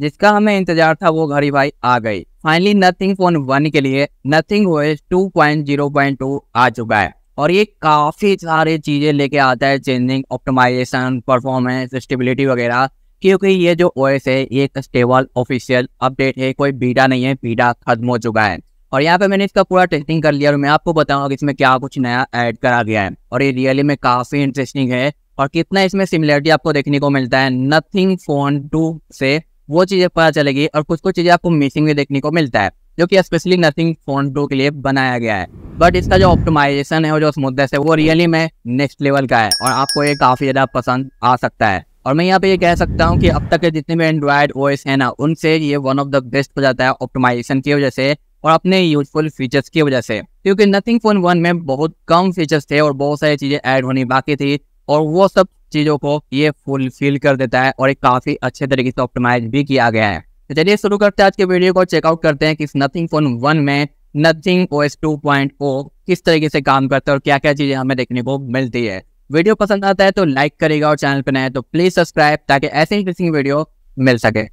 जिसका हमें इंतजार था वो घड़ी भाई आ गई फाइनली नथिंग फोन वन के लिए नथिंग ओएस 2.0.2 आ चुका है और ये काफ़ी सारी चीज़ें लेके आता है चेंजिंग ऑप्टिमाइजेशन परफॉर्मेंस स्टेबिलिटी वगैरह क्योंकि ये जो ओएस है ये एक स्टेबल ऑफिशियल अपडेट है कोई बीटा नहीं है बीटा खत्म हो चुका है और यहाँ पे मैंने इसका पूरा टेस्टिंग कर लिया और मैं आपको बताऊंगा कि इसमें क्या कुछ नया ऐड करा गया है और ये रियली में काफ़ी इंटरेस्टिंग है और कितना इसमें सिमिलरिटी आपको देखने को मिलता है नथिंग फोन टू से वो चीज़ें पता चलेगी और कुछ कुछ चीज़ें आपको मिसिंग भी देखने को मिलता है जो कि स्पेशली नथिंग फोन टू के लिए बनाया गया है बट इसका जो ऑप्टिमाइजेशन है और जो मुद्दे से वो रियली में नेक्स्ट लेवल का है और आपको ये काफ़ी ज़्यादा पसंद आ सकता है और मैं यहाँ पे ये कह सकता हूँ कि अब तक के जितने भी एंड्रॉयड ओ है ना उनसे ये वन ऑफ द बेस्ट हो जाता है ऑप्टिमाइजेशन की वजह से और अपने यूजफुल फीचर्स की वजह से क्योंकि नथिंग फोन वन में बहुत कम फीचर्स थे और बहुत सारी चीज़ें ऐड होनी बाकी थी और वो सब चीज़ों को ये फुलफिल कर देता है और ये काफ़ी अच्छे तरीके से ऑप्टिमाइज भी किया गया है तो चलिए शुरू करते हैं आज के वीडियो को चेकआउट करते हैं कि इस नथिंग फोन वन में Nothing O S two point O किस तरीके से काम करता है और क्या क्या चीज़ें हमें देखने को मिलती है वीडियो पसंद आता है तो लाइक करेगा और चैनल पर नए तो प्लीज़ सब्सक्राइब ताकि ऐसे इंटरेस्टिंग वीडियो मिल सके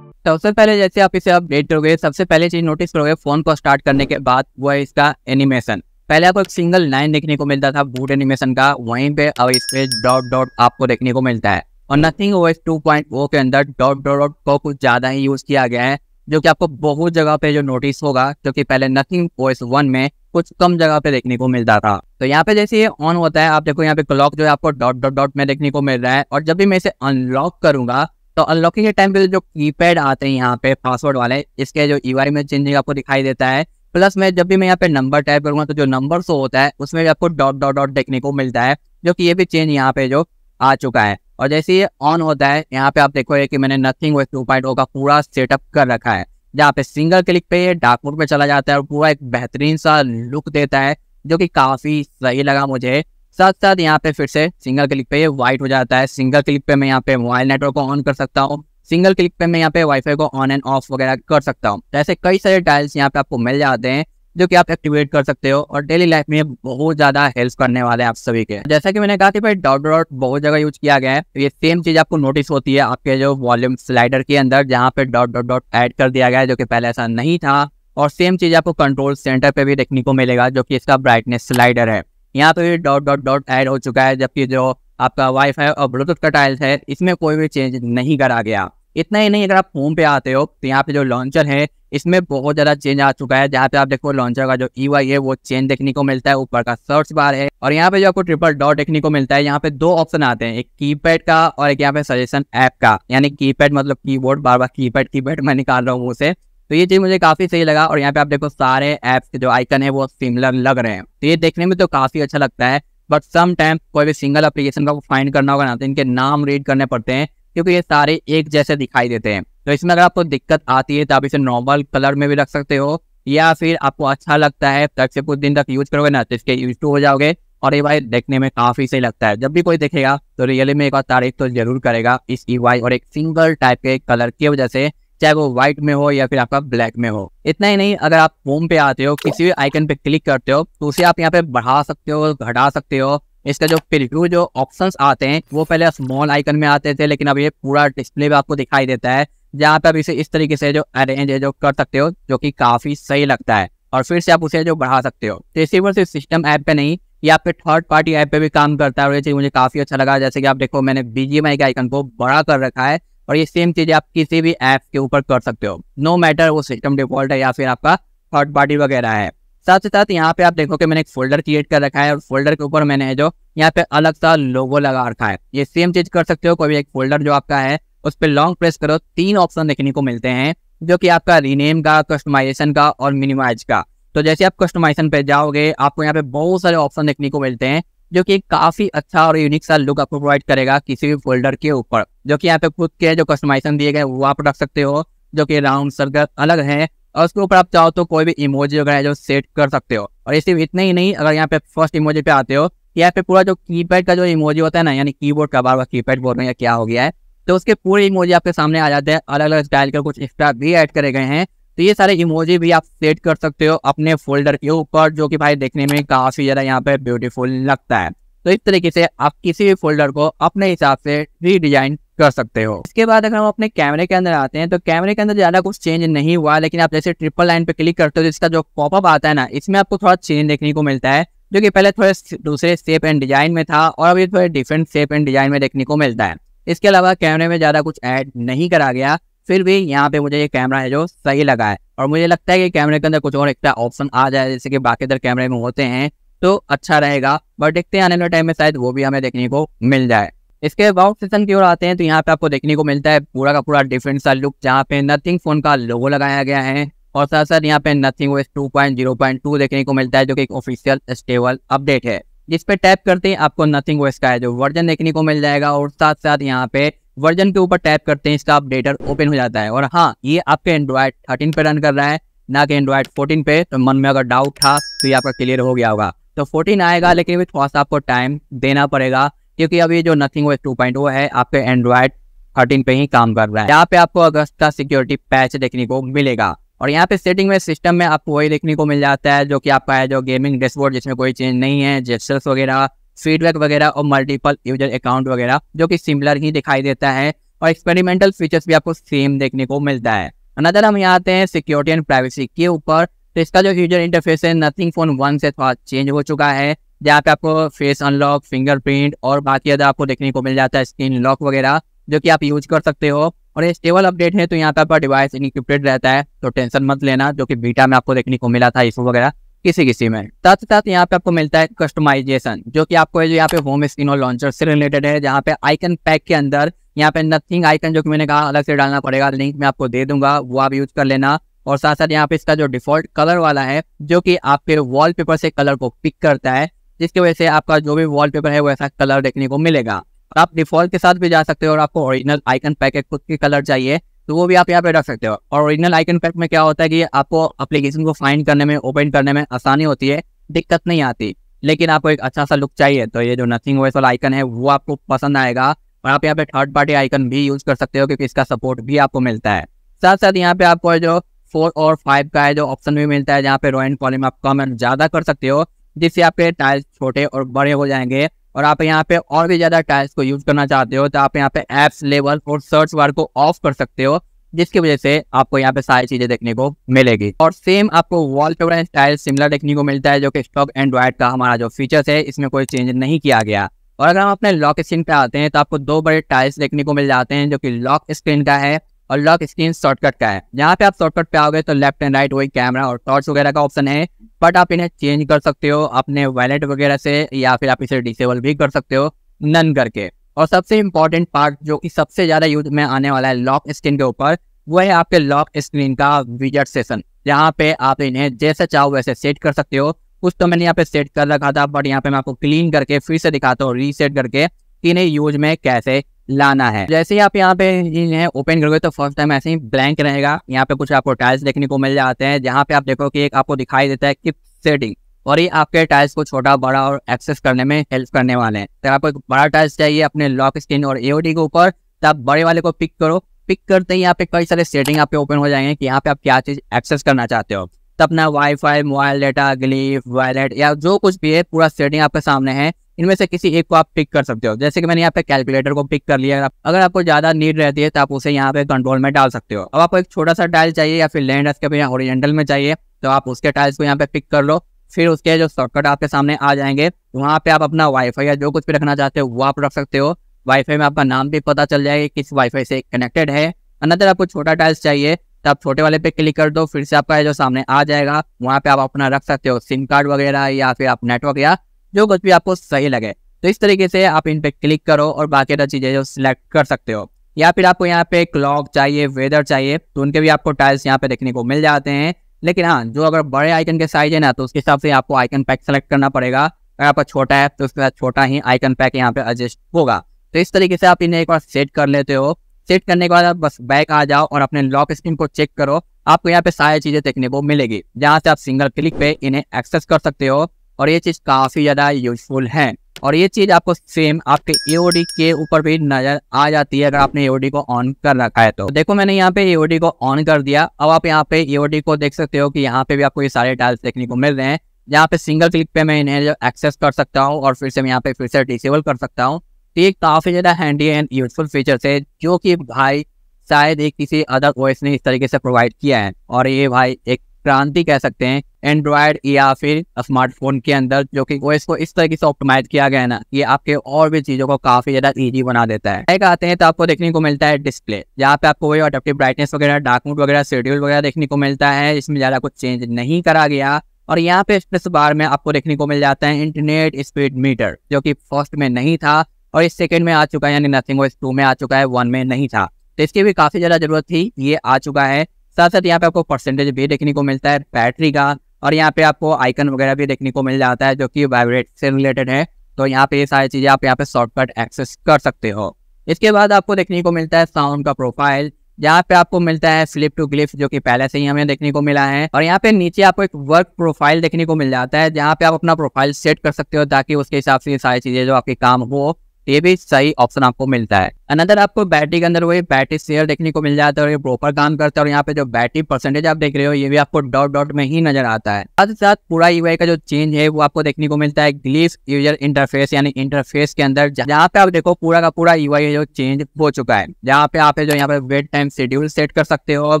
तो सबसे पहले जैसे आप इसे अपडेट करोगे सबसे पहले चीज नोटिस करोगे फोन को स्टार्ट करने के बाद वो है इसका एनिमेशन पहले आपको एक सिंगल लाइन देखने को मिलता था बूट एनिमेशन का वहीं पे अब इस पे डॉट डॉट आपको देखने को मिलता है और नथिंग ओएस 2.0 के अंदर डॉट डॉट डॉट को कुछ ज़्यादा ही यूज़ किया गया है जो कि आपको बहुत जगह पे जो नोटिस होगा क्योंकि पहले नथिंग ओएस वन में कुछ कम जगह पे देखने को मिलता था तो यहाँ पे जैसे ये ऑन होता है आप देखो यहाँ पे क्लॉक जो है आपको डॉट डॉट डॉट में देखने को मिल रहा है और जब भी मैं इसे अनलॉक करूंगा तो अनलॉकिंग के टाइम पे जो कीपैड आते हैं यहाँ पे पासवर्ड वाले इसके जो ई में चेंजिंग आपको दिखाई देता है प्लस मैं जब भी मैं यहाँ पे नंबर टाइप करूंगा तो जो नंबर शो होता है उसमें आपको डॉट डॉट डॉट देखने को मिलता है जो कि ये भी चेंज यहाँ पे जो आ चुका है और जैसे ये ऑन होता है यहाँ पे आप देखोगे कि मैंने नथिंग वे टू पॉइंट का पूरा सेटअप कर रखा है जहाँ पे सिंगल क्लिक पे डार्क मोड में चला जाता है और पूरा एक बेहतरीन सा लुक देता है जो कि काफ़ी सही लगा मुझे साथ साथ यहाँ पे फिर से सिंगल क्लिक पे ये वाइट हो जाता है सिंगल क्लिक पे मैं यहाँ पे मोबाइल नेटवर्क को ऑन कर सकता हूँ सिंगल क्लिक पे मैं यहाँ पे वाईफाई को ऑन एंड ऑफ वगैरह कर सकता हूँ तो ऐसे कई सारे टाइल्स यहाँ पे आपको मिल जाते हैं जो कि आप एक्टिवेट कर सकते हो और डेली लाइफ में बहुत ज्यादा हेल्प करने वाले हैं आप सभी के जैसा कि मैंने कहा कि भाई डॉट डॉट बहुत जगह यूज किया गया है तो ये सेम चीज आपको नोटिस होती है आपके जो वॉल्यूम स्लाइडर के अंदर जहाँ पे डॉट डॉट डॉट ऐड कर दिया गया है जो कि पहले ऐसा नहीं था और सेम चीज आपको कंट्रोल सेंटर पे भी देखने को मिलेगा जो कि इसका ब्राइटनेस स्लाइडर है यहाँ पे डॉट डॉट डॉट ऐड हो चुका है जबकि जो आपका वाईफाई और ब्लूटूथ का टाइल्स है इसमें कोई भी चेंज नहीं करा गया इतना ही नहीं अगर आप होम पे आते हो तो यहाँ पे जो लॉन्चर है इसमें बहुत ज़्यादा चेंज आ चुका है जहाँ पे आप देखो लॉन्चर का जो ई e है वो चेंज देखने को मिलता है ऊपर का सर्च बार है और यहाँ पे जो आपको ट्रिपल डॉट देखने को मिलता है यहाँ पे दो ऑप्शन आते हैं एक कीपैड का और एक यहाँ पे सजेशन ऐप का यानी कीपैड मतलब कीबोर्ड बार बार कीपैड कीपैड मैं निकाल रहा हूँ उसे तो ये चीज़ मुझे काफ़ी सही लगा और यहाँ पे आप देखो सारे ऐप्स के जो आइकन है वो सिमिलर लग रहे हैं तो ये देखने में तो काफ़ी अच्छा लगता है बट सम टाइम कोई भी सिंगल अप्लीकेशन का फाइंड करना होगा ना तो इनके नाम रीड करने पड़ते हैं क्योंकि ये सारे एक जैसे दिखाई देते हैं तो इसमें अगर आपको दिक्कत आती है तो आप इसे नॉर्मल कलर में भी रख सकते हो या फिर आपको अच्छा लगता है तब से कुछ दिन तक यूज करोगे ना तो इसके यूज टू हो जाओगे और ये वाई देखने में काफ़ी सही लगता है जब भी कोई देखेगा तो रियली में एक बार तारीफ तो जरूर करेगा इस ई और एक सिंगल टाइप के कलर की वजह से चाहे वो व्हाइट में हो या फिर आपका ब्लैक में हो इतना ही नहीं अगर आप होम पे आते हो किसी भी आइकन पे क्लिक करते हो तो उसे आप यहाँ पे बढ़ा सकते हो घटा सकते हो इसका जो प्रिव्यू जो ऑप्शंस आते हैं वो पहले स्मॉल आइकन में आते थे लेकिन अब ये पूरा डिस्प्ले भी आपको दिखाई देता है जहाँ पे आप इसे इस तरीके से जो अरेंज है जो कर सकते हो जो कि काफ़ी सही लगता है और फिर से आप उसे जो बढ़ा सकते हो तो इसी वर्ष सिस्टम ऐप पे नहीं ये आपके थर्ड पार्टी ऐप पे भी काम करता है और ये चीज़ मुझे काफ़ी अच्छा लगा जैसे कि आप देखो मैंने बीजीएमआई का आइकन को बड़ा कर रखा है और ये सेम चीज़ आप किसी भी ऐप के ऊपर कर सकते हो नो मैटर वो सिस्टम डिफॉल्ट है या फिर आपका थर्ड पार्टी वगैरह है साथ ही साथ यहाँ पे आप देखो कि मैंने एक फोल्डर क्रिएट कर रखा है और फोल्डर के ऊपर मैंने जो यहाँ पे अलग सा लोगो लगा रखा है ये सेम चीज कर सकते हो कोई भी एक फोल्डर जो आपका है उस पर लॉन्ग प्रेस करो तीन ऑप्शन देखने को मिलते हैं जो कि आपका रीनेम का कस्टमाइजेशन का और मिनिमाइज का तो जैसे आप कस्टमाइजेशन पे जाओगे आपको यहाँ पे बहुत सारे ऑप्शन देखने को मिलते हैं जो कि काफ़ी अच्छा और यूनिक सा लुक आपको प्रोवाइड करेगा किसी भी फोल्डर के ऊपर जो कि यहाँ पे खुद के जो कस्टमाइजेशन दिए गए वो आप रख सकते हो जो कि राउंड सर्कल अलग है और उसके ऊपर आप चाहो तो कोई भी इमोजी वगैरह जो सेट कर सकते हो और ये सिर्फ इतना ही नहीं अगर यहाँ पे फर्स्ट इमोजी पे आते हो यहाँ पे पूरा जो कीपैड का जो इमोजी होता है ना यानी कीबोर्ड का बार बार कीपैड बोल रहे हैं क्या हो गया है तो उसके पूरे इमोजी आपके सामने आ जाते हैं अलग अलग स्टाइल के कुछ एक्स्ट्रा भी ऐड करे गए हैं तो ये सारे इमोजी भी आप सेट कर सकते हो अपने फोल्डर के ऊपर जो कि भाई देखने में काफ़ी ज़्यादा यहाँ पे ब्यूटीफुल लगता है तो इस तरीके से आप किसी भी फोल्डर को अपने हिसाब से रीडिजाइन कर सकते हो इसके बाद अगर हम अपने कैमरे के अंदर आते हैं तो कैमरे के अंदर ज़्यादा कुछ चेंज नहीं हुआ लेकिन आप जैसे ट्रिपल लाइन पे क्लिक करते हो तो इसका जो पॉपअप आता है ना इसमें आपको थोड़ा चेंज देखने को मिलता है जो कि पहले थोड़े दूसरे सेप एंड डिजाइन में था और अभी थोड़े डिफरेंट सेप एंड डिजाइन में देखने को मिलता है इसके अलावा कैमरे में ज़्यादा कुछ ऐड नहीं करा गया फिर भी यहाँ पे मुझे ये कैमरा है जो सही लगा है और मुझे लगता है कि कैमरे के अंदर कुछ और एक्स्ट्रा ऑप्शन आ जाए जैसे कि बाकी अदर कैमरे में होते हैं तो अच्छा रहेगा बट देखते हैं आने वाले टाइम में शायद वो भी हमें देखने को मिल जाए इसके अबाउट सेशन की ओर आते हैं तो यहाँ पे आपको देखने को मिलता है पूरा का पूरा डिफरेंट सा लुक जहाँ पे नथिंग फोन का लोगो लगाया गया है और साथ साथ यहाँ पे Nothing two point zero point two देखने को मिलता है जो कि एक ऑफिशियल स्टेबल अपडेट है जिसपे टैप करते हैं आपको नथिंग वो का है जो वर्जन देखने को मिल जाएगा और साथ साथ यहाँ पे वर्जन के ऊपर टैप करते हैं इसका अपडेटर ओपन हो जाता है और हाँ ये आपके एंड्रॉयड थर्टीन पे रन कर रहा है ना कि एंड्रॉयड फोर्टीन पे तो मन में अगर डाउट था तो ये आपका क्लियर हो गया होगा तो फोर्टीन आएगा लेकिन भी थोड़ा सा आपको टाइम देना पड़ेगा क्योंकि अब ये जो नथिंग वो टू पॉइंट वो है आपके एंड्रॉयड थर्टीन पे ही काम कर रहा है यहाँ पे आपको अगस्त का सिक्योरिटी पैच देखने को मिलेगा और यहाँ पे सेटिंग में सिस्टम में आपको वही देखने को मिल जाता है जो कि आपका है जो गेमिंग डैशबोर्ड जिसमें कोई चेंज नहीं है जेस्टर्स वगैरह फीडबैक वगैरह और मल्टीपल यूजर अकाउंट वगैरह जो कि सिमिलर ही दिखाई देता है और एक्सपेरिमेंटल फीचर्स भी आपको सेम देखने को मिलता है अनदर हम यहाँ आते हैं सिक्योरिटी एंड प्राइवेसी के ऊपर तो इसका जो यूजर इंटरफेस है नथिंग फोन वन से थोड़ा चेंज हो चुका है जहाँ पे आपको फेस अनलॉक फिंगरप्रिंट और बाकी अदर आपको देखने को मिल जाता है स्क्रीन लॉक वगैरह जो कि आप यूज कर सकते हो और ये स्टेबल अपडेट है तो यहाँ पे आपका डिवाइस इनक्रिप्टेड रहता है तो टेंशन मत लेना जो कि बीटा में आपको देखने को मिला था इशू वगैरह किसी किसी में साथ ही साथ यहाँ पे आपको मिलता है कस्टमाइजेशन जो कि आपको जो यहाँ पे होम स्क्रीन और लॉन्चर से रिलेटेड है जहाँ पे आइकन पैक के अंदर यहाँ पे नथिंग आइकन जो कि मैंने कहा अलग से डालना पड़ेगा लिंक मैं आपको दे दूंगा वो आप यूज कर लेना और साथ साथ यहाँ पे इसका जो डिफॉल्ट कलर वाला है जो कि आपके वॉलपेपर से कलर को पिक करता है जिसकी वजह से आपका जो भी वॉलपेपर है वैसा कलर देखने को मिलेगा आप डिफॉल्ट के साथ भी जा सकते हो और आपको ओरिजिनल आइकन पैकेट खुद के कलर चाहिए तो वो भी आप यहाँ पे रख सकते हो और ओरिजिनल आइकन पैक में क्या होता है कि आपको अप्लीकेशन को फाइंड करने में ओपन करने में आसानी होती है दिक्कत नहीं आती लेकिन आपको एक अच्छा सा लुक चाहिए तो ये जो नथिंग वॉइस वाला आइकन है वो आपको पसंद आएगा और आप यहाँ पे थर्ड पार्टी आइकन भी यूज़ कर सकते हो क्योंकि इसका सपोर्ट भी आपको मिलता है साथ साथ यहाँ पे आपको जो फोर और फाइव का है जो ऑप्शन भी मिलता है जहाँ पे रॉयन एंड कॉलिंग आप कम एंड ज़्यादा कर सकते हो जिससे आपके टाइल्स छोटे और बड़े हो जाएंगे और आप यहाँ पे और भी ज़्यादा टाइल्स को यूज करना चाहते हो तो आप यहाँ पे एप्स लेवल और सर्च वार को ऑफ कर सकते हो जिसकी वजह से आपको यहाँ पे सारी चीज़ें देखने को मिलेगी और सेम आपको wallpaper and tile similar देखने को मिलता है जो कि स्टॉक एंड्रॉइड का हमारा जो फीचर्स है इसमें कोई चेंज नहीं किया गया और अगर हम अपने लॉक स्क्रीन पे आते हैं तो आपको दो बड़े टाइल्स देखने को मिल जाते हैं जो कि लॉक स्क्रीन का है और लॉक स्क्रीन शॉर्टकट का है यहाँ पे आप शॉर्टकट पे आओगे तो लेफ्ट एंड राइट वही कैमरा और टॉर्च वगैरह का ऑप्शन है बट आप इन्हें चेंज कर सकते हो अपने वैलेट वगैरह से या फिर आप इसे डिसेबल भी कर सकते हो नन करके और सबसे इम्पोर्टेंट पार्ट जो कि सबसे ज़्यादा यूज में आने वाला है लॉक स्क्रीन के ऊपर वो है आपके लॉक स्क्रीन का विजट सेशन यहाँ पे आप इन्हें जैसे चाहो वैसे सेट कर सकते हो कुछ तो मैंने यहाँ पे सेट कर रखा था बट यहाँ पे मैं आपको क्लीन करके फिर से दिखाता हूँ रीसेट करके इन्हें यूज में कैसे लाना है जैसे ही आप यहाँ पे इन्हें ओपन करोगे तो फर्स्ट टाइम ऐसे ही ब्लैंक रहेगा यहाँ पे कुछ आपको टाइल्स देखने को मिल जाते हैं जहाँ पे आप देखो कि एक आपको दिखाई देता है किप सेटिंग और ये आपके टाइल्स को छोटा बड़ा और एक्सेस करने में हेल्प करने वाले हैं अगर तो आपको एक बड़ा टाइल्स चाहिए अपने लॉक स्क्रीन और एओडी के ऊपर तो आप बड़े वाले को पिक करो पिक करते ही यहाँ पे कई सारे सेटिंग आपके ओपन हो जाएंगे कि यहाँ पे आप क्या चीज़ एक्सेस करना चाहते हो तो अपना WiFi mobile data glyph wallet या जो कुछ भी है पूरा सेटिंग आपके सामने है इनमें से किसी एक को आप पिक कर सकते हो जैसे कि मैंने यहाँ पे कैलकुलेटर को पिक कर लिया है अगर आपको ज्यादा नीड रहती है तो आप उसे यहाँ पे कंट्रोल में डाल सकते हो अब आपको एक छोटा सा टाइल चाहिए या फिर लैंड स्केप या ओरिजेंटल में चाहिए तो आप उसके टाइल्स को यहाँ पे पिक कर लो फिर उसके जो शॉर्टकट आपके सामने आ जाएंगे वहाँ पे आप अपना वाईफाई या जो कुछ भी रखना चाहते हो वो आप रख सकते हो वाईफाई में आपका नाम भी पता चल जाएगा किस वाईफाई से कनेक्टेड है अनदर आपको छोटा टाइल्स चाहिए तो आप छोटे वाले पे क्लिक कर दो फिर से आपका जो सामने आ जाएगा वहाँ पे आप अपना रख सकते हो सिम कार्ड वगैरह या फिर आप नेटवर्क या जो कुछ भी आपको सही लगे तो इस तरीके से आप इन पे क्लिक करो और बाकी चीज़ें जो सिलेक्ट कर सकते हो या फिर आपको यहाँ पे क्लॉक चाहिए वेदर चाहिए तो उनके भी आपको टाइल्स यहाँ पे देखने को मिल जाते हैं लेकिन हाँ जो अगर बड़े आइकन के साइज है ना तो उसके हिसाब से आपको आइकन पैक सेलेक्ट करना पड़ेगा अगर आपका छोटा है तो उसके साथ छोटा ही आइकन पैक यहाँ पे एडजस्ट होगा तो इस तरीके से आप इन्हें एक बार सेट कर लेते हो सेट करने के बाद आप बस बैक आ जाओ और अपने लॉक स्क्रीन को चेक करो आपको यहाँ पे सारी चीज़ें देखने को मिलेगी जहाँ से आप सिंगल क्लिक पे इन्हें एक्सेस कर सकते हो और ये चीज़ काफ़ी ज़्यादा यूजफुल है और ये चीज़ आपको सेम आपके एओडी के ऊपर भी नज़र आ जाती है अगर आपने एओडी को ऑन कर रखा है तो देखो मैंने यहाँ पे एओडी को ऑन कर दिया अब आप यहाँ पे एओडी को देख सकते हो कि यहाँ पे भी आपको ये सारे टाइल्स देखने को मिल रहे हैं यहाँ पे सिंगल क्लिक पे मैं इन्हें एक्सेस कर सकता हूँ और फिर से मैं यहाँ पे फिर से डिसेबल कर सकता हूँ तो ये काफ़ी ज़्यादा हैंडी एंड यूजफुल फीचर्स है जो कि भाई शायद एक किसी अदर वॉइस ने इस तरीके से प्रोवाइड किया है और ये भाई एक क्रांति कह सकते हैं एंड्रॉयड या फिर स्मार्टफोन के अंदर जो कि ओएस को इस तरीके से ऑप्टिमाइज किया गया है ना ये आपके और भी चीजों को काफी ज्यादा इजी बना देता है एक आते हैं तो आपको देखने को मिलता है डिस्प्ले यहाँ पे आपको वही अडेप्टिव ब्राइटनेस वगैरह डार्क मोड वगैरह शेड्यूल वगैरह देखने को मिलता है इसमें ज्यादा कुछ चेंज नहीं करा गया और यहाँ पे इस बार में आपको देखने को मिल जाता है इंटरनेट स्पीड मीटर जो की फर्स्ट में नहीं था और इस सेकेंड में आ चुका है यानी नथिंग इस टू में आ चुका है वन में नहीं था तो इसकी भी काफी ज्यादा जरूरत थी ये आ चुका है साथ साथ यहाँ पे आपको परसेंटेज भी देखने को मिलता है बैटरी का और यहाँ पे आपको आइकन वगैरह भी देखने को मिल जाता है जो कि वाइब्रेट से रिलेटेड है तो यहाँ पे ये सारी चीज़ें आप यहाँ पे शॉर्टकट एक्सेस कर सकते हो इसके बाद आपको देखने को मिलता है साउंड का प्रोफाइल यहाँ पे आपको मिलता है स्लिप टू ग्लिफ जो कि पहले से ही हमें देखने को मिला है और यहाँ पे नीचे आपको एक वर्क प्रोफाइल देखने को मिल जाता है जहाँ पे आप अपना प्रोफाइल सेट कर सकते हो ताकि उसके हिसाब से सारी चीजें जो आपके काम हो ये भी सही ऑप्शन आपको मिलता है अनदर आपको बैटरी के अंदर वही बैटरी शेयर देखने को मिल जाता है और ये प्रॉपर काम करता है और यहाँ पे जो बैटरी परसेंटेज आप देख रहे हो ये भी आपको डॉट डॉट में ही नजर आता है साथ ही साथ पूरा यूआई का जो चेंज है वो आपको देखने को मिलता है ग्लिस यूजर इंटरफेस यानी इंटरफेस के अंदर जहाँ पे आप देखो पूरा का पूरा यूआई जो चेंज हो चुका है जहाँ पे आप जो यहाँ पे वेट टाइम शेड्यूल सेट कर सकते हो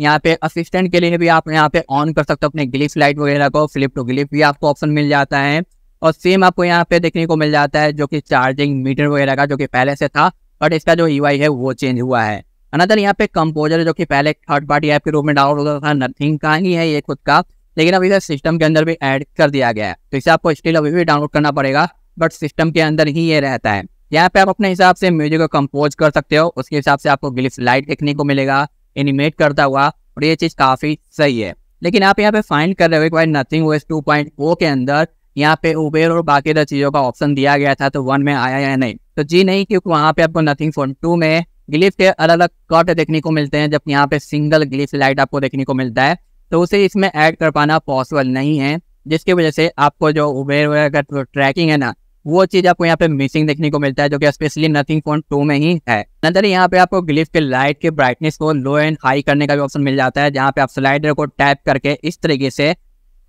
यहाँ पे असिस्टेंट के लिए भी आप यहाँ पे ऑन कर सकते हो अपने ग्लिफ लाइट वगैरह को फ्लिप टू ग्लिप भी आपको ऑप्शन मिल जाता है और सेम आपको यहाँ पे देखने को मिल जाता है जो कि चार्जिंग मीटर वगैरह का जो कि पहले से था बट इसका जो यू e है वो चेंज हुआ है अनदर यहाँ पे कंपोजर जो कि पहले थर्ड पार्टी ऐप के रूप में डाउनलोड होता था नथिंग का ही है ये खुद का लेकिन अब इसे सिस्टम के अंदर भी ऐड कर दिया गया है तो इसे आपको स्टिल अभी भी डाउनलोड करना पड़ेगा बट सिस्टम के अंदर ही ये रहता है यहाँ पे आप अपने हिसाब से म्यूजिक को कंपोज कर सकते हो उसके हिसाब से आपको ग्लिप्स लाइट देखने को मिलेगा एनिमेट करता हुआ और ये चीज़ काफ़ी सही है लेकिन आप यहाँ पे फाइंड कर रहे हो एक बार नथिंग टू 2.0 के अंदर यहाँ पे उबेर और बाकी चीज़ों का ऑप्शन दिया गया था तो वन में आया या नहीं तो जी नहीं क्योंकि वहां पे आपको नथिंग फोन टू में ग्लिफ के अलग अलग कट देखने को मिलते हैं जबकि यहाँ पे सिंगल ग्लिफ लाइट आपको देखने को मिलता है तो उसे इसमें ऐड कर पाना पॉसिबल नहीं है जिसकी वजह से आपको जो उबेर वगैरह का तो ट्रैकिंग है ना वो चीज़ आपको यहाँ पे मिसिंग देखने को मिलता है जो कि स्पेशली नथिंग फोन टू में ही है नंतर यहाँ पे आपको ग्लिफ के लाइट के ब्राइटनेस को लो एंड हाई करने का भी ऑप्शन मिल जाता है जहाँ पे आप स्लाइडर को टैप करके इस तरीके से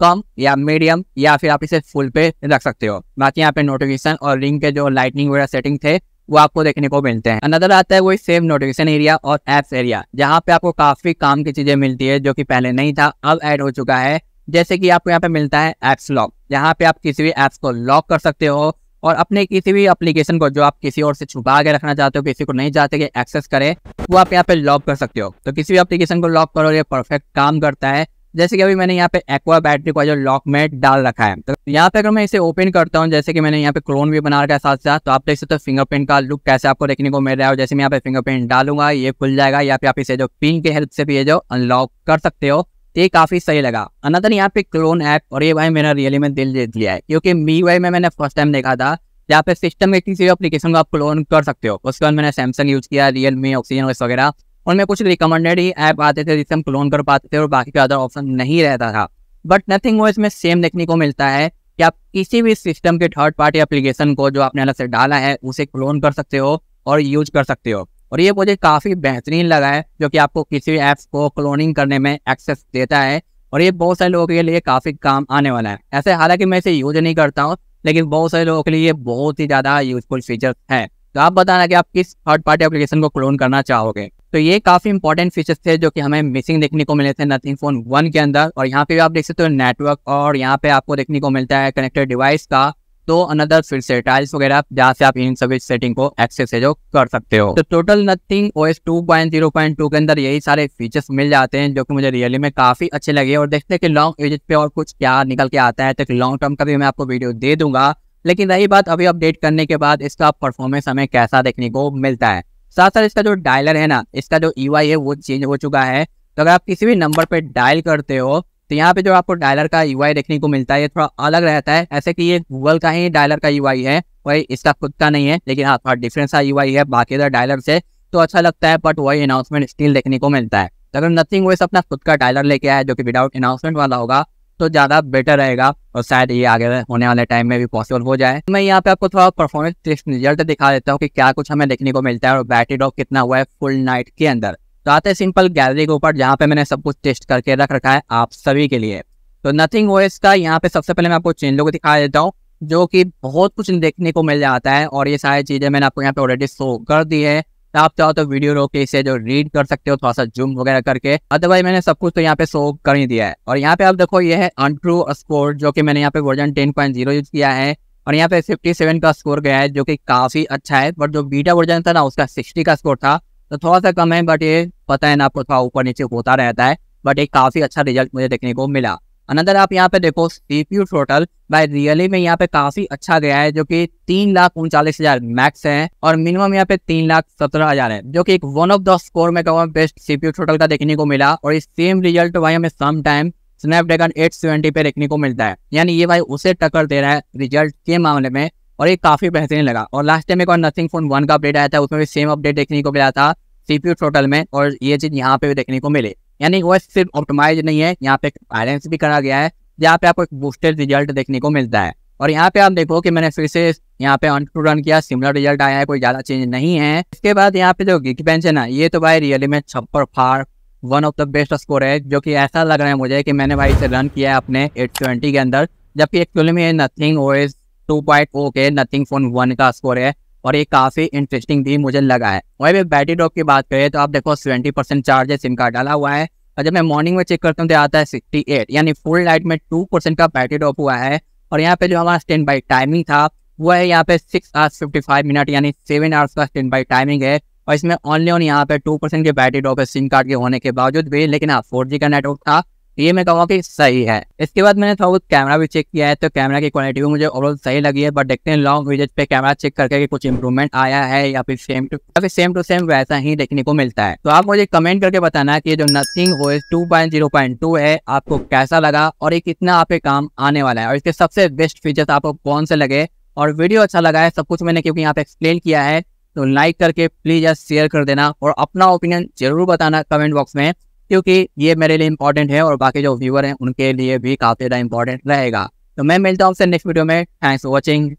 कम या मीडियम या फिर आप इसे फुल पे रख सकते हो बाकी यहाँ पे नोटिफिकेशन और रिंग के जो लाइटनिंग वगैरह सेटिंग थे वो आपको देखने को मिलते हैं अनदर आता है वही सेम नोटिफिकेशन एरिया और एप्स एरिया जहाँ पे आपको काफी काम की चीजें मिलती है जो कि पहले नहीं था अब ऐड हो चुका है जैसे कि आपको यहाँ पे मिलता है एप्स लॉक यहाँ पे आप किसी भी एप्स को लॉक कर सकते हो और अपने किसी भी एप्लीकेशन को जो आप किसी और से छुपा के रखना चाहते हो किसी को नहीं चाहते कि एक्सेस करे वो आप यहाँ पे लॉक कर सकते हो तो किसी भी एप्लीकेशन को लॉक करो ये परफेक्ट काम करता है जैसे कि अभी मैंने यहाँ पे एक्वा बैटरी का जो लॉकमेट डाल रखा है तो यहाँ पे अगर मैं इसे ओपन करता हूँ जैसे कि मैंने यहाँ पे क्लोन भी बना रखा है साथ साथ तो आप देख सकते हो फिंगरप्रिंट का लुक कैसे आपको देखने को मिल रहा है जैसे मैं यहाँ पे फिंगरप्रिंट डालूंगा ये खुल जाएगा या फिर आप इसे जो पिन के हेल्प से भी ये जो अनलॉक कर सकते हो तो ये काफी सही लगा अनदर यहाँ पे क्लोन ऐप और ये भाई मेरा रियली में दिल दे दिया है क्योंकि मी वाई में मैंने फर्स्ट टाइम देखा था जहाँ पे सिस्टम में किसी एप्लीकेशन को आप क्लोन कर सकते हो उसके बाद मैंने सैमसंग यूज किया रियल मी ऑक्सीजन वगैरह उनमें कुछ रिकमेंडेड ही ऐप आते थे जिससे हम क्लोन कर पाते थे और बाकी का अदर ऑप्शन नहीं रहता था बट नथिंग वो इसमें सेम देखने को मिलता है कि आप किसी भी सिस्टम के थर्ड पार्टी एप्लीकेशन को जो आपने अलग से डाला है उसे क्लोन कर सकते हो और यूज कर सकते हो और ये मुझे काफ़ी बेहतरीन लगा है जो कि आपको किसी भी ऐप्स को क्लोनिंग करने में एक्सेस देता है और ये बहुत सारे लोगों के लिए काफ़ी काम आने वाला है ऐसे हालांकि मैं इसे यूज नहीं करता हूँ लेकिन बहुत सारे लोगों के लिए बहुत ही ज़्यादा यूजफुल फीचर्स हैं तो आप बताना कि आप किस थर्ड पार्टी एप्लीकेशन को क्लोन करना चाहोगे तो ये काफ़ी इंपॉर्टेंट फीचर्स थे जो कि हमें मिसिंग देखने को मिले थे नथिंग फोन वन के अंदर और यहाँ पे भी आप देख सकते हो नेटवर्क और यहाँ पे आपको देखने को मिलता है कनेक्टेड डिवाइस का तो अनदर फिर से टाइल्स वगैरह जहाँ से आप इन सभी सेटिंग को एक्सेस है जो कर सकते हो तो total Nothing O S two point zero point two के अंदर यही सारे फीचर्स मिल जाते हैं जो कि मुझे रियली में काफी अच्छे लगे और देखते हैं कि लॉन्ग एज पे और कुछ क्या निकल के आता है तो लॉन्ग टर्म का भी मैं आपको वीडियो दे दूंगा लेकिन रही बात अभी अपडेट करने के बाद इसका परफॉर्मेंस हमें कैसा देखने को मिलता है साथ साथ इसका जो डायलर है ना इसका जो ई e है वो चेंज हो चुका है तो अगर आप किसी भी नंबर पर डायल करते हो तो यहाँ पे जो आपको डायलर का यू e देखने को मिलता है ये थोड़ा अलग रहता है ऐसे कि ये गूगल का ही डायलर का यू e है वही इसका खुद का नहीं है लेकिन हाँ थोड़ा डिफरेंस यू आई है बाकी डायलर से तो अच्छा लगता है बट वही अनाउंसमेंट स्टिल देखने को मिलता है तो अगर नथिंग वो अपना खुद का डायलर लेके आया जो कि विदाउट अनाउंसमेंट वाला होगा तो ज़्यादा बेटर रहेगा और शायद ये आगे होने वाले टाइम में भी पॉसिबल हो जाए मैं यहाँ पे आपको थोड़ा परफॉर्मेंस टेस्ट रिजल्ट दिखा देता हूँ कि क्या कुछ हमें देखने को मिलता है और बैटरी डॉक कितना हुआ है फुल नाइट के अंदर तो आते हैं सिंपल गैलरी के ऊपर जहाँ पे मैंने सब कुछ टेस्ट करके रख रखा है आप सभी के लिए तो नथिंग वो इसका यहाँ पे सबसे पहले मैं आपको चेंजों को दिखा देता हूँ जो कि बहुत कुछ देखने को मिल जाता है और ये सारी चीज़ें मैंने आपको यहाँ पे ऑलरेडी शो कर दी है आप चाहो तो वीडियो रोक के इसे जो रीड कर सकते हो थोड़ा सा जूम वगैरह करके अदरवाइज मैंने सब कुछ तो यहाँ पे शो कर ही दिया है और यहाँ पे आप देखो ये है अनट्रू स्कोर जो कि मैंने यहाँ पे version ten point zero use किया है और यहाँ पे फिफ्टी सेवन का स्कोर गया है जो कि काफी अच्छा है बट जो बीटा वर्जन था ना उसका सिक्सटी का स्कोर था तो थोड़ा सा कम है बट ये पता है ना आपको थोड़ा ऊपर नीचे होता रहता है बट एक काफी अच्छा रिजल्ट मुझे देखने को मिला अनदर आप यहाँ पे देखो सीपीयू टोटल भाई रियली में यहाँ पे काफी अच्छा गया है जो कि तीन लाख उनचालीस हजार मैक्स है और मिनिमम यहाँ पे तीन लाख सत्रह हजार है जो कि एक वन ऑफ द स्कोर में कहूँ बेस्ट सीपीयू टोटल का देखने को मिला और इस सेम रिजल्ट भाई हमें some time Snapdragon eight seventy पे देखने को मिलता है यानी ये भाई उसे टक्कर दे रहा है रिजल्ट के मामले में और ये काफी बेहतरीन लगा और लास्ट टाइम एक और नथिंग फोन वन का अपडेट आया था उसमें भी सेम अपडेट देखने को मिला था सीपीयू टोटल में और ये चीज यहाँ पे भी देखने को मिले यानी वो सिर्फ ऑप्टोमाइज नहीं है यहाँ पे बैलेंस भी करा गया है जहाँ पे आपको एक बूस्टेड रिजल्ट देखने को मिलता है और यहाँ पे आप देखो कि मैंने फिर से यहाँ पे ऑन टू रन किया सिमिलर रिजल्ट आया है कोई ज्यादा चेंज नहीं है इसके बाद यहाँ पे जो गिक बेंच है ना ये तो भाई रियली में छप्पर फार one of the best score है जो कि ऐसा लग रहा है मुझे कि मैंने भाई इसे रन किया है अपने एट ट्वेंटी के अंदर जबकि एक्चुअली में Nothing OS two point O के नथिंग फोन वन का स्कोर है और ये काफ़ी इंटरेस्टिंग भी मुझे लगा है वही भी बैटरी ड्रॉप की बात करें तो आप देखो सेवेंटी परसेंट चार्ज है सिम कार्ड डाला हुआ है और जब मैं मॉर्निंग में चेक करता हूँ तो आता है सिक्सटी एट यानी फुल लाइट में टू परसेंट का बैटरी ड्रॉप हुआ है और यहाँ पे जो हमारा स्टैंड बाई टाइमिंग था वो है यहाँ पे six hours fifty five minute यानी सेवन आवर्स का स्टैंड बाई टाइमिंग है और इसमें ऑनली ऑन यहाँ पे टू परसेंट की बैटरी ड्रॉप है सिम कार्ड के होने के बावजूद भी लेकिन हाँ फोर जी का नेटवर्क था ये मैं कहूँगा कि सही है इसके बाद मैंने थोड़ा बहुत कैमरा भी चेक किया है तो कैमरा की क्वालिटी भी मुझे ओवरऑल सही लगी है बट देखते हैं लॉन्ग विजिट पे कैमरा चेक करके कि कुछ इंप्रूवमेंट आया है या फिर सेम टू या फिर सेम टू सेम वैसा ही देखने को मिलता है तो आप मुझे कमेंट करके बताना की जो nothing o two point zero point two है आपको कैसा लगा और ये कितना आपके काम आने वाला है और इसके सबसे बेस्ट फीचर्स आपको कौन से लगे और वीडियो अच्छा लगा है सब कुछ मैंने क्योंकि यहाँ पे एक्सप्लेन किया है तो लाइक करके प्लीज शेयर कर देना और अपना ओपिनियन जरूर बताना कमेंट बॉक्स में क्योंकि ये मेरे लिए इंपॉर्टेंट है और बाकी जो व्यूअर हैं उनके लिए भी काफ़ी ज़्यादा इंपॉर्टेंट रहेगा तो मैं मिलता हूँ आपसे नेक्स्ट वीडियो में थैंक्स फॉर वॉचिंग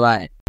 बाय